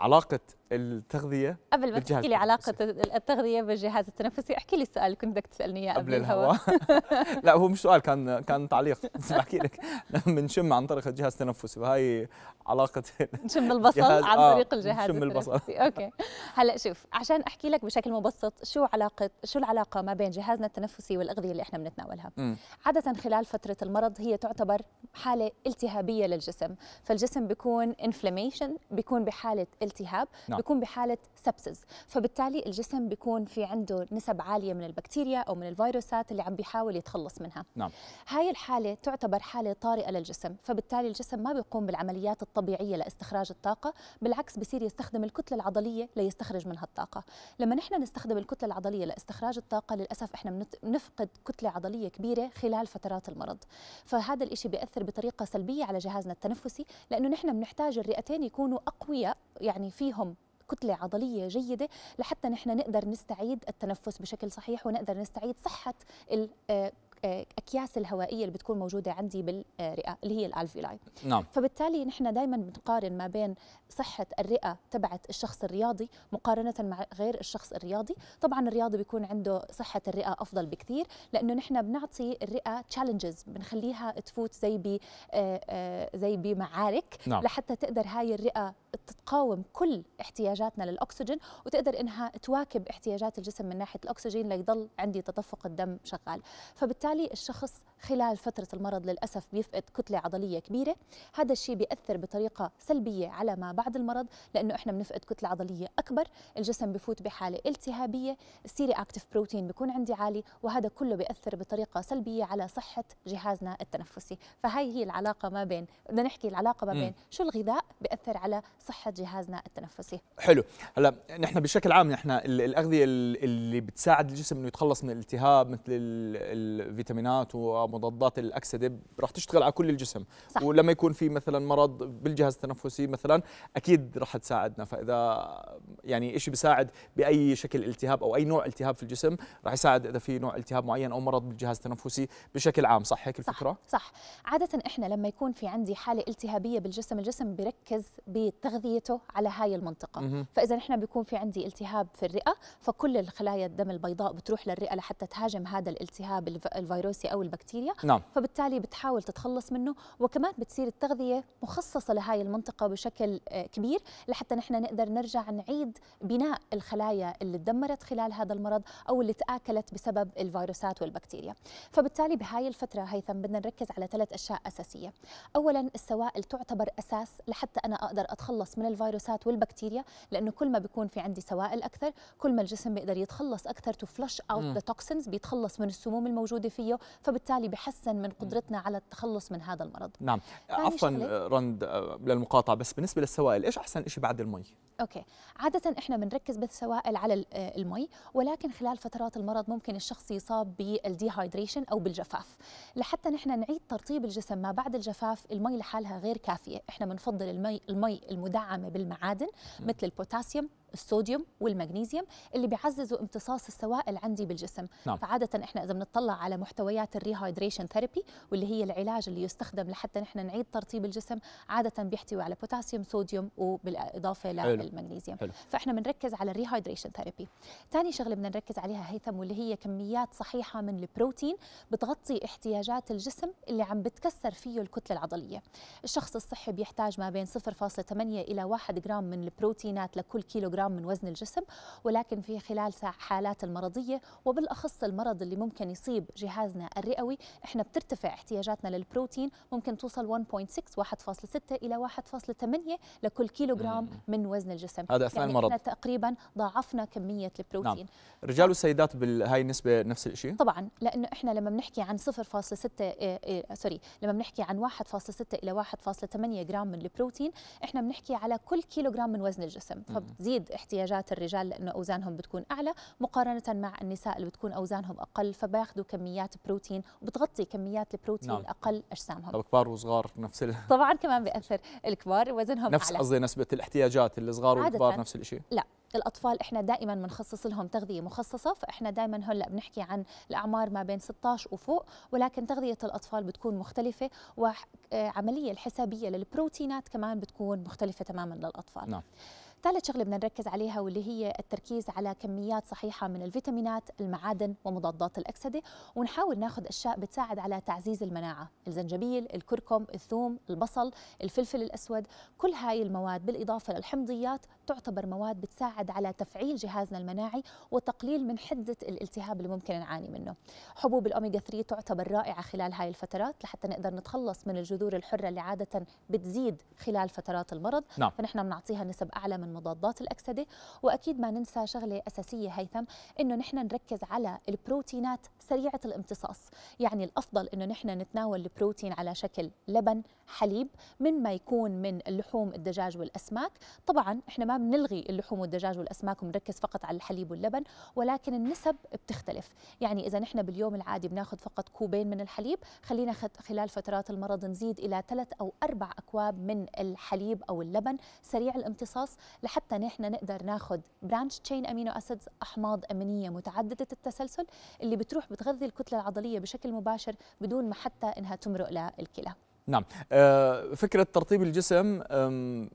علاقه التغذيه قبل ما تحكي لي علاقه التغذيه بالجهاز التنفسي احكي لي السؤال اللي كنت بدك تسالني اياه قبل الهواء لا هو مش سؤال كان كان تعليق بحكي لك بنشم عن طريق الجهاز التنفسي وهي علاقه نشم البصل عن آه، طريق الجهاز نشم البصل اوكي هلا شوف عشان احكي لك بشكل مبسط شو علاقه شو العلاقه ما بين جهازنا التنفسي والاغذيه اللي احنا بنتناولها عاده خلال فتره المرض هي تعتبر حاله التهابيه للجسم فالجسم بيكون انفلاميشن بيكون بحاله التهاب نعم. بيكون بحاله سبسز فبالتالي الجسم بيكون في عنده نسب عاليه من البكتيريا او من الفيروسات اللي عم بيحاول يتخلص منها نعم. هاي الحاله تعتبر حاله طارئه للجسم فبالتالي الجسم ما بيقوم بالعمليات الطبيعيه لاستخراج الطاقه بالعكس بصير يستخدم الكتله العضليه ليستخرج منها الطاقه لما نحن نستخدم الكتله العضليه لاستخراج الطاقه للاسف احنا بنفقد كتله عضليه كبيره خلال فترات المرض فهذا الإشي بيأثر بطريقه سلبيه على جهازنا التنفسي لانه نحن بنحتاج الرئتين يكونوا اقوياء يعني يعني فيهم كتلة عضلية جيدة لحتى نحن نقدر نستعيد التنفس بشكل صحيح ونقدر نستعيد صحة آه، الاكياس الهوائيه اللي بتكون موجوده عندي بالرئه اللي هي الالفيلاي نعم فبالتالي نحن دائما بنقارن ما بين صحه الرئه تبعت الشخص الرياضي مقارنه مع غير الشخص الرياضي طبعا الرياضي بيكون عنده صحه الرئه افضل بكثير لانه نحن بنعطي الرئه تشالنجز بنخليها تفوت زي ب آه، آه، زي بمعارك نعم. لحتى تقدر هاي الرئه تتقاوم كل احتياجاتنا للاكسجين وتقدر انها تواكب احتياجات الجسم من ناحيه الاكسجين ليضل عندي تدفق الدم شغال فبالتالي وبالتالي الشخص خلال فترة المرض للأسف بيفقد كتلة عضلية كبيرة هذا الشيء بيأثر بطريقة سلبية على ما بعد المرض لأنه إحنا بنفقد كتلة عضلية أكبر الجسم بفوت بحالة التهابية السيري أكتف بروتين بيكون عندي عالي وهذا كله بيأثر بطريقة سلبية على صحة جهازنا التنفسي فهي هي العلاقة ما بين بدنا نحكي العلاقة ما بين شو الغذاء بيأثر على صحة جهازنا التنفسي حلو هلا نحن بشكل عام نحن الأغذية اللي بتساعد الجسم إنه يتخلص من الالتهاب مثل فيتامينات ومضادات الاكسده رح تشتغل على كل الجسم صح. ولما يكون في مثلا مرض بالجهاز التنفسي مثلا اكيد رح تساعدنا فاذا يعني شيء بيساعد باي شكل التهاب او اي نوع التهاب في الجسم رح يساعد اذا في نوع التهاب معين او مرض بالجهاز التنفسي بشكل عام صح هيك الفكره صح, صح. عاده احنا لما يكون في عندي حاله التهابيه بالجسم الجسم بيركز بتغذيته على هاي المنطقه م -م. فاذا احنا بيكون في عندي التهاب في الرئه فكل الخلايا الدم البيضاء بتروح للرئه لحتى تهاجم هذا الالتهاب الفيروسي أو البكتيريا نعم. فبالتالي بتحاول تتخلص منه وكمان بتصير التغذية مخصصة لهي المنطقة بشكل آه، كبير لحتى نحن نقدر نرجع نعيد بناء الخلايا اللي تدمرت خلال هذا المرض أو اللي تآكلت بسبب الفيروسات والبكتيريا فبالتالي بهاي الفترة هيثم بدنا نركز على ثلاث أشياء أساسية أولا السوائل تعتبر أساس لحتى أنا أقدر أتخلص من الفيروسات والبكتيريا لأنه كل ما بيكون في عندي سوائل أكثر كل ما الجسم بيقدر يتخلص أكثر تو فلش أوت ذا توكسينز بيتخلص من السموم الموجودة فيه فبالتالي بحسن من قدرتنا على التخلص من هذا المرض نعم عفوا رند للمقاطعه بس بالنسبه للسوائل ايش احسن شيء بعد المي اوكي عاده احنا بنركز بالسوائل على آه، المي ولكن خلال فترات المرض ممكن الشخص يصاب بالديهايدريشن او بالجفاف لحتى نحن نعيد ترطيب الجسم ما بعد الجفاف المي لحالها غير كافيه احنا بنفضل المي المي المدعمه بالمعادن مثل البوتاسيوم الصوديوم والمغنيسيوم اللي بيعززوا امتصاص السوائل عندي بالجسم نعم. فعاده احنا اذا بنطلع على محتويات الريهايدريشن ثيرابي واللي هي العلاج اللي يستخدم لحتى نحن نعيد ترطيب الجسم عاده بيحتوي على بوتاسيوم صوديوم وبالاضافه للمغنيسيوم فاحنا بنركز على الريهايدريشن ثيرابي ثاني شغله بدنا نركز عليها هيثم واللي هي كميات صحيحه من البروتين بتغطي احتياجات الجسم اللي عم بتكسر فيه الكتله العضليه الشخص الصحي بيحتاج ما بين 0.8 الى 1 جرام من البروتينات لكل كيلو كيلوغرام من وزن الجسم ولكن في خلال حالات المرضية وبالأخص المرض اللي ممكن يصيب جهازنا الرئوي إحنا بترتفع احتياجاتنا للبروتين ممكن توصل 1.6 1.6 إلى 1.8 لكل كيلوغرام من وزن الجسم هذا أثناء يعني المرض إحنا تقريبا ضاعفنا كمية البروتين نعم. رجال والسيدات بهاي النسبة نفس الشيء طبعا لأنه إحنا لما بنحكي عن 0.6 آه، آه، سوري لما بنحكي عن 1.6 إلى 1.8 جرام من البروتين إحنا بنحكي على كل كيلوغرام من وزن الجسم فبتزيد احتياجات الرجال لانه اوزانهم بتكون اعلى مقارنه مع النساء اللي بتكون اوزانهم اقل فبياخذوا كميات بروتين وبتغطي كميات البروتين نعم. اقل اجسامهم طب كبار وصغار نفس ال... طبعا كمان بياثر الكبار وزنهم نفس قصدي نسبه الاحتياجات الصغار والكبار نفس الشيء لا الاطفال احنا دائما بنخصص لهم تغذيه مخصصه فاحنا دائما هلا بنحكي عن الاعمار ما بين 16 وفوق ولكن تغذيه الاطفال بتكون مختلفه وعمليه آه، الحسابيه للبروتينات كمان بتكون مختلفه تماما للاطفال نعم. ثالث شغله بدنا نركز عليها واللي هي التركيز على كميات صحيحه من الفيتامينات المعادن ومضادات الاكسده ونحاول ناخذ اشياء بتساعد على تعزيز المناعه الزنجبيل الكركم الثوم البصل الفلفل الاسود كل هاي المواد بالاضافه للحمضيات تعتبر مواد بتساعد على تفعيل جهازنا المناعي وتقليل من حده الالتهاب اللي ممكن نعاني منه حبوب الاوميجا 3 تعتبر رائعه خلال هاي الفترات لحتى نقدر نتخلص من الجذور الحره اللي عاده بتزيد خلال فترات المرض نعم. فنحن بنعطيها نسب اعلى من من مضادات الاكسده واكيد ما ننسى شغله اساسيه هيثم انه نحن نركز على البروتينات سريعه الامتصاص يعني الافضل انه نحن نتناول البروتين على شكل لبن حليب من ما يكون من اللحوم الدجاج والاسماك طبعا احنا ما بنلغي اللحوم والدجاج والاسماك وبنركز فقط على الحليب واللبن ولكن النسب بتختلف يعني اذا نحن باليوم العادي بناخذ فقط كوبين من الحليب خلينا خلال فترات المرض نزيد الى ثلاث او اربع اكواب من الحليب او اللبن سريع الامتصاص لحتى نحن نقدر ناخذ برانش تشين امينو اسيدز احماض امينيه متعدده التسلسل اللي بتروح بتغذي الكتله العضليه بشكل مباشر بدون ما حتى انها تمرق للكلى نعم آه، فكرة ترطيب الجسم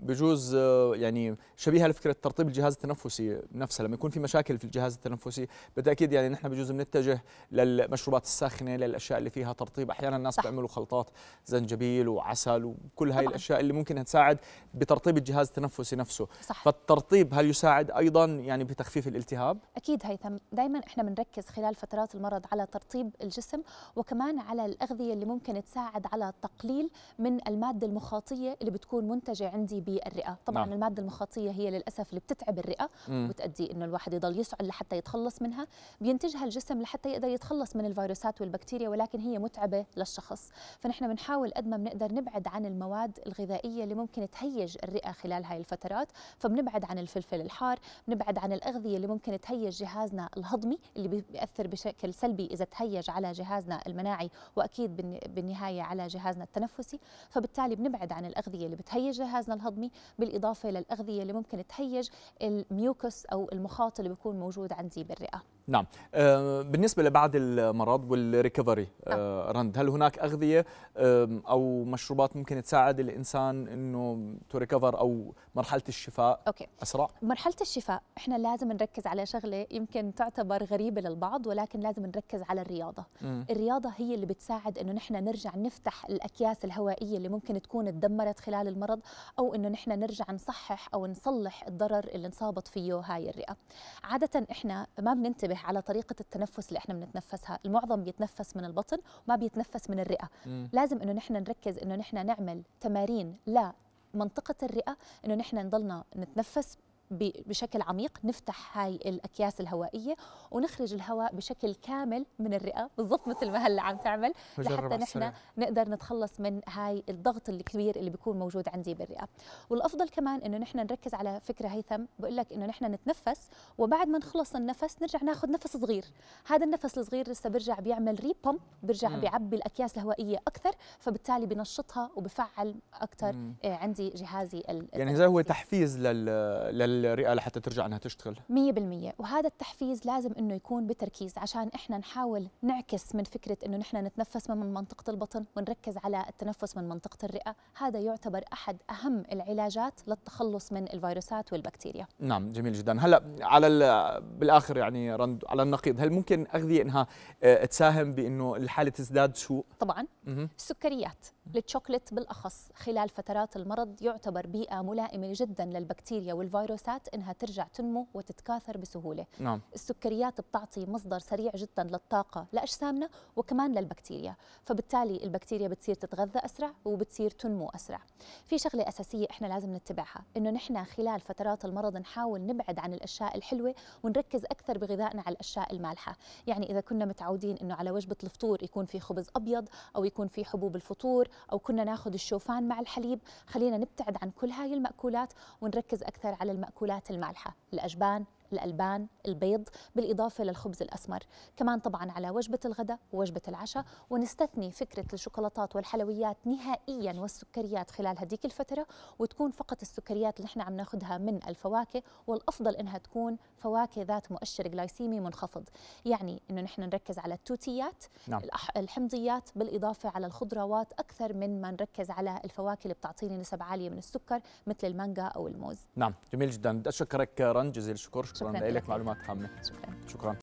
بجوز آه، يعني شبيهة لفكرة ترطيب الجهاز التنفسي نفسها لما يكون في مشاكل في الجهاز التنفسي بالتأكيد يعني نحن بجوز بنتجه للمشروبات الساخنة للأشياء اللي فيها ترطيب أحيانا الناس بيعملوا خلطات زنجبيل وعسل وكل هاي الأشياء اللي ممكن تساعد بترطيب الجهاز التنفسي نفسه صح. فالترطيب هل يساعد أيضا يعني بتخفيف الالتهاب؟ أكيد هيثم دائما إحنا بنركز خلال فترات المرض على ترطيب الجسم وكمان على الأغذية اللي ممكن تساعد على تقليل قليل من الماده المخاطيه اللي بتكون منتجه عندي بالرئه طبعا نعم. الماده المخاطيه هي للاسف اللي بتتعب الرئه مم. وتؤدي انه الواحد يضل يسعل لحتى يتخلص منها بينتجها الجسم لحتى يقدر يتخلص من الفيروسات والبكتيريا ولكن هي متعبه للشخص فنحن بنحاول قد ما بنقدر نبعد عن المواد الغذائيه اللي ممكن تهيج الرئه خلال هاي الفترات فبنبعد عن الفلفل الحار بنبعد عن الاغذيه اللي ممكن تهيج جهازنا الهضمي اللي بياثر بشكل سلبي اذا تهيج على جهازنا المناعي واكيد بالنهايه على جهازنا التنفسي التنفسي فبالتالي بنبعد عن الأغذية اللي بتهيج جهازنا الهضمي بالإضافة للأغذية اللي ممكن تهيج الميوكس أو المخاط اللي بيكون موجود عندي بالرئة نعم آه، بالنسبة لبعض المرض والريكفري آه، نعم. رند هل هناك أغذية آه، أو مشروبات ممكن تساعد الإنسان أنه تريكفر أو مرحلة الشفاء أوكي. أسرع؟ مرحلة الشفاء إحنا لازم نركز على شغلة يمكن تعتبر غريبة للبعض ولكن لازم نركز على الرياضة م. الرياضة هي اللي بتساعد أنه نحن نرجع نفتح الأكياس الهوائية اللي ممكن تكون تدمرت خلال المرض أو أنه نحن نرجع نصحح أو نصلح الضرر اللي انصابت فيه هاي الرئة عادة إحنا ما بننتبه على طريقه التنفس اللي احنا بنتنفسها المعظم بيتنفس من البطن وما بيتنفس من الرئه مم. لازم انه نحن نركز انه نحن نعمل تمارين لا منطقه الرئه انه نحن نضلنا نتنفس بشكل عميق نفتح هاي الأكياس الهوائية ونخرج الهواء بشكل كامل من الرئة بالضبط مثل ما هلا عم تعمل لحتى نحن نقدر نتخلص من هاي الضغط الكبير اللي بيكون موجود عندي بالرئة والأفضل كمان إنه نحن نركز على فكرة هيثم بقول لك إنه نحن نتنفس وبعد ما نخلص النفس نرجع ناخذ نفس صغير هذا النفس الصغير لسه بيرجع بيعمل ريبوم بيرجع بيعبي الأكياس الهوائية أكثر فبالتالي بنشطها وبفعل أكثر آه، عندي جهازي يعني هذا هو تحفيز لل... لل... الرئه لحتى ترجع انها تشتغل 100% وهذا التحفيز لازم انه يكون بتركيز عشان احنا نحاول نعكس من فكره انه نحن نتنفس من منطقه البطن ونركز على التنفس من منطقه الرئه هذا يعتبر احد اهم العلاجات للتخلص من الفيروسات والبكتيريا نعم جميل جدا هلا على بالاخر يعني رند على النقيض هل ممكن اغذيه انها آه، تساهم بانه الحاله تزداد سوء طبعا م -م. السكريات الشوكليت بالاخص خلال فترات المرض يعتبر بيئه ملائمه جدا للبكتيريا والفيروس المؤسسات انها ترجع تنمو وتتكاثر بسهوله نعم. السكريات بتعطي مصدر سريع جدا للطاقه لاجسامنا وكمان للبكتيريا فبالتالي البكتيريا بتصير تتغذى اسرع وبتصير تنمو اسرع في شغله اساسيه احنا لازم نتبعها انه نحن خلال فترات المرض نحاول نبعد عن الاشياء الحلوه ونركز اكثر بغذائنا على الاشياء المالحه يعني اذا كنا متعودين انه على وجبه الفطور يكون في خبز ابيض او يكون في حبوب الفطور او كنا ناخذ الشوفان مع الحليب خلينا نبتعد عن كل هاي الماكولات ونركز اكثر على المأكولات المأكولات المالحة الأجبان الألبان البيض بالإضافة للخبز الأسمر كمان طبعا على وجبة الغداء ووجبة العشاء ونستثني فكرة الشوكولاتات والحلويات نهائيا والسكريات خلال هديك الفترة وتكون فقط السكريات اللي احنا عم ناخدها من الفواكه والأفضل إنها تكون فواكه ذات مؤشر جلايسيمي منخفض يعني إنه نحن نركز على التوتيات نعم. الحمضيات بالإضافة على الخضروات أكثر من ما نركز على الفواكه اللي بتعطيني نسب عالية من السكر مثل المانجا أو الموز نعم جميل جدا بدي أشكرك رن جزيل الشكر شكرا لك معلومات هامه شكرا شكرا